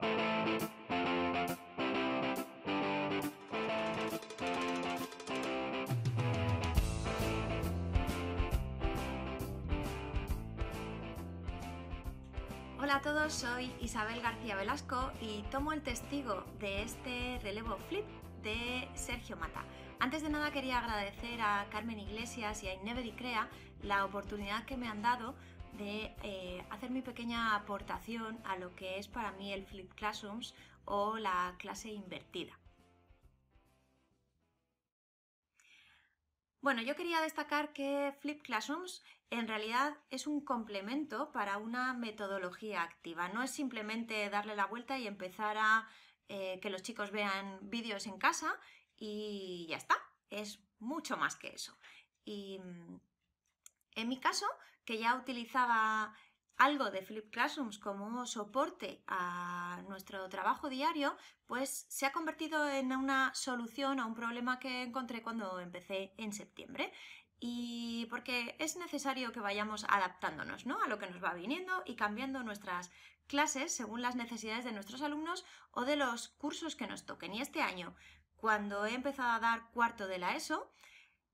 Hola a todos, soy Isabel García Velasco y tomo el testigo de este relevo flip de Sergio Mata. Antes de nada quería agradecer a Carmen Iglesias y a y Crea la oportunidad que me han dado de eh, hacer mi pequeña aportación a lo que es para mí el Flip Classrooms o la clase invertida. Bueno, yo quería destacar que Flip Classrooms en realidad es un complemento para una metodología activa. No es simplemente darle la vuelta y empezar a eh, que los chicos vean vídeos en casa y ya está. Es mucho más que eso. Mm, en mi caso, que ya utilizaba algo de Flip Classrooms como soporte a nuestro trabajo diario, pues se ha convertido en una solución a un problema que encontré cuando empecé en septiembre. Y porque es necesario que vayamos adaptándonos ¿no? a lo que nos va viniendo y cambiando nuestras clases según las necesidades de nuestros alumnos o de los cursos que nos toquen. Y este año, cuando he empezado a dar cuarto de la ESO,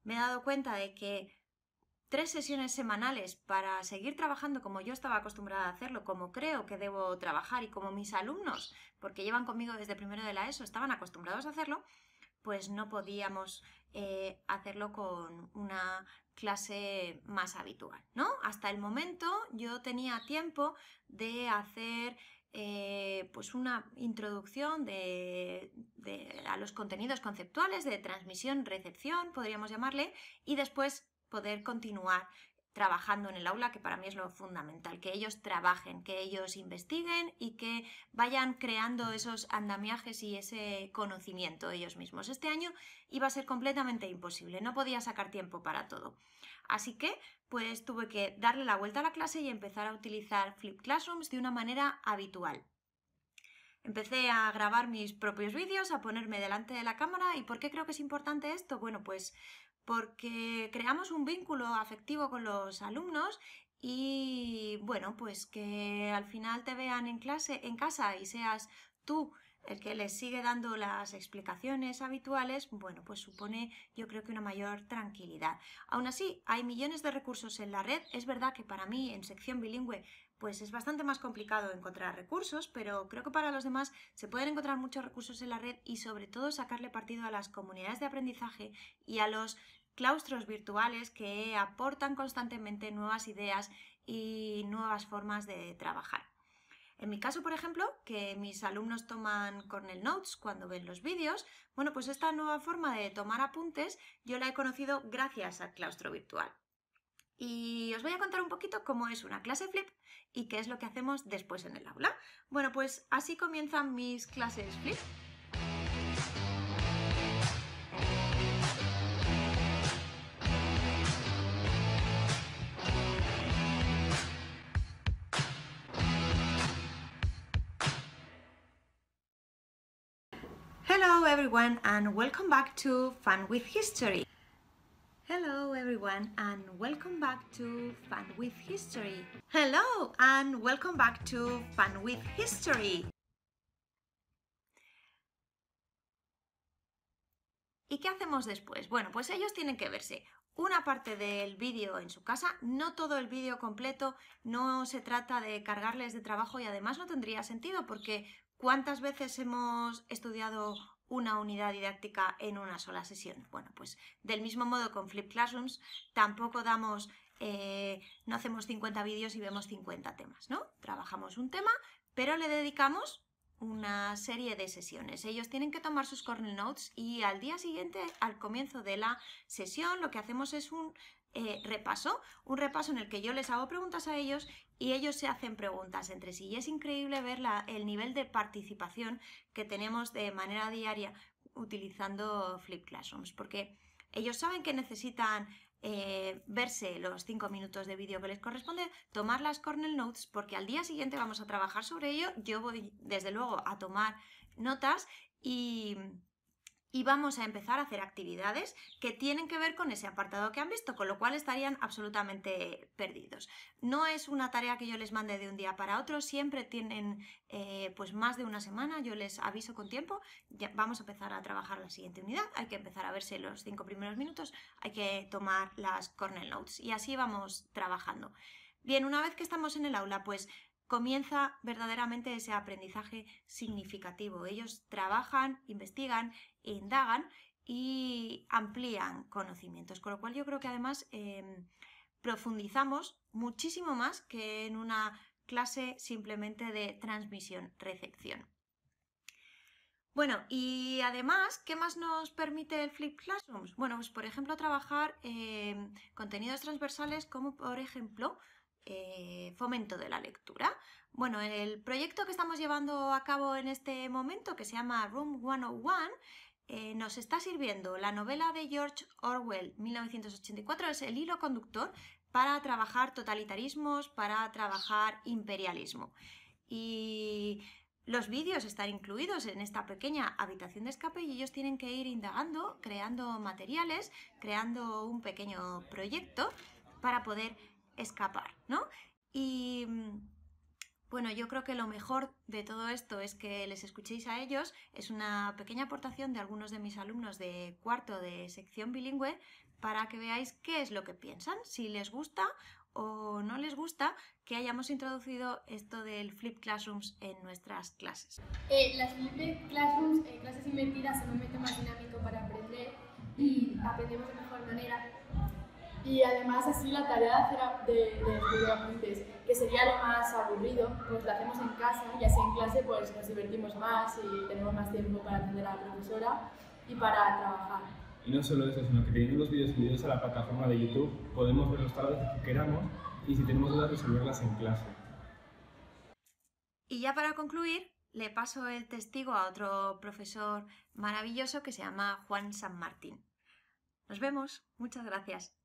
me he dado cuenta de que tres sesiones semanales para seguir trabajando como yo estaba acostumbrada a hacerlo, como creo que debo trabajar y como mis alumnos, porque llevan conmigo desde primero de la ESO, estaban acostumbrados a hacerlo, pues no podíamos eh, hacerlo con una clase más habitual, ¿no? Hasta el momento yo tenía tiempo de hacer eh, pues una introducción a los contenidos conceptuales de transmisión, recepción, podríamos llamarle, y después poder continuar trabajando en el aula, que para mí es lo fundamental, que ellos trabajen, que ellos investiguen y que vayan creando esos andamiajes y ese conocimiento ellos mismos. Este año iba a ser completamente imposible, no podía sacar tiempo para todo. Así que, pues tuve que darle la vuelta a la clase y empezar a utilizar Flip Classrooms de una manera habitual. Empecé a grabar mis propios vídeos, a ponerme delante de la cámara. ¿Y por qué creo que es importante esto? Bueno, pues porque creamos un vínculo afectivo con los alumnos y bueno, pues que al final te vean en clase, en casa y seas tú el que les sigue dando las explicaciones habituales, bueno, pues supone yo creo que una mayor tranquilidad. Aún así, hay millones de recursos en la red. Es verdad que para mí en sección bilingüe pues es bastante más complicado encontrar recursos, pero creo que para los demás se pueden encontrar muchos recursos en la red y sobre todo sacarle partido a las comunidades de aprendizaje y a los claustros virtuales que aportan constantemente nuevas ideas y nuevas formas de trabajar. En mi caso, por ejemplo, que mis alumnos toman Cornell Notes cuando ven los vídeos, bueno, pues esta nueva forma de tomar apuntes yo la he conocido gracias al claustro virtual. Y os voy a contar un poquito cómo es una clase flip y qué es lo que hacemos después en el aula. Bueno, pues así comienzan mis clases flip. Hello everyone and welcome back to Fun with History. Hello everyone and welcome back to Fun with History. Hello and welcome back to Fun with History. ¿Y qué hacemos después? Bueno, pues ellos tienen que verse una parte del vídeo en su casa, no todo el vídeo completo, no se trata de cargarles de trabajo y además no tendría sentido porque ¿cuántas veces hemos estudiado una unidad didáctica en una sola sesión. Bueno, pues del mismo modo con Flip Classrooms tampoco damos, eh, no hacemos 50 vídeos y vemos 50 temas, ¿no? Trabajamos un tema, pero le dedicamos una serie de sesiones. Ellos tienen que tomar sus Cornell notes y al día siguiente, al comienzo de la sesión, lo que hacemos es un eh, repaso, un repaso en el que yo les hago preguntas a ellos y ellos se hacen preguntas entre sí. Y es increíble ver el nivel de participación que tenemos de manera diaria utilizando Flip Classrooms, porque ellos saben que necesitan eh, verse los cinco minutos de vídeo que les corresponde, tomar las cornell notes, porque al día siguiente vamos a trabajar sobre ello. Yo voy, desde luego, a tomar notas y y vamos a empezar a hacer actividades que tienen que ver con ese apartado que han visto, con lo cual estarían absolutamente perdidos. No es una tarea que yo les mande de un día para otro, siempre tienen eh, pues más de una semana, yo les aviso con tiempo, vamos a empezar a trabajar la siguiente unidad, hay que empezar a verse los cinco primeros minutos, hay que tomar las cornell notes y así vamos trabajando. Bien, una vez que estamos en el aula, pues comienza verdaderamente ese aprendizaje significativo. Ellos trabajan, investigan, indagan y amplían conocimientos, con lo cual yo creo que además em, profundizamos muchísimo más que en una clase simplemente de transmisión-recepción. Bueno, y además, ¿qué más nos permite el Flip Classrooms? Bueno, pues por ejemplo, trabajar em, contenidos transversales como por ejemplo eh, fomento de la lectura. Bueno, el proyecto que estamos llevando a cabo en este momento, que se llama Room 101, eh, nos está sirviendo la novela de George Orwell, 1984, es el hilo conductor para trabajar totalitarismos, para trabajar imperialismo. Y los vídeos están incluidos en esta pequeña habitación de escape y ellos tienen que ir indagando, creando materiales, creando un pequeño proyecto para poder escapar, ¿no? Y mm, bueno, yo creo que lo mejor de todo esto es que les escuchéis a ellos. Es una pequeña aportación de algunos de mis alumnos de cuarto de sección bilingüe para que veáis qué es lo que piensan, si les gusta o no les gusta que hayamos introducido esto del flip classrooms en nuestras clases. Eh, las flip classrooms, eh, clases invertidas, son un método más dinámico para aprender y aprendemos de mejor manera y además así la tarea de, de, de apuntes, que sería lo más aburrido, pues la hacemos en casa y así en clase pues nos divertimos más y tenemos más tiempo para atender a la profesora y para trabajar. Y no solo eso, sino que teniendo los vídeos subidos a la plataforma de YouTube, podemos verlos todas las que queramos y si tenemos dudas resolverlas en clase. Y ya para concluir, le paso el testigo a otro profesor maravilloso que se llama Juan San Martín. Nos vemos, muchas gracias.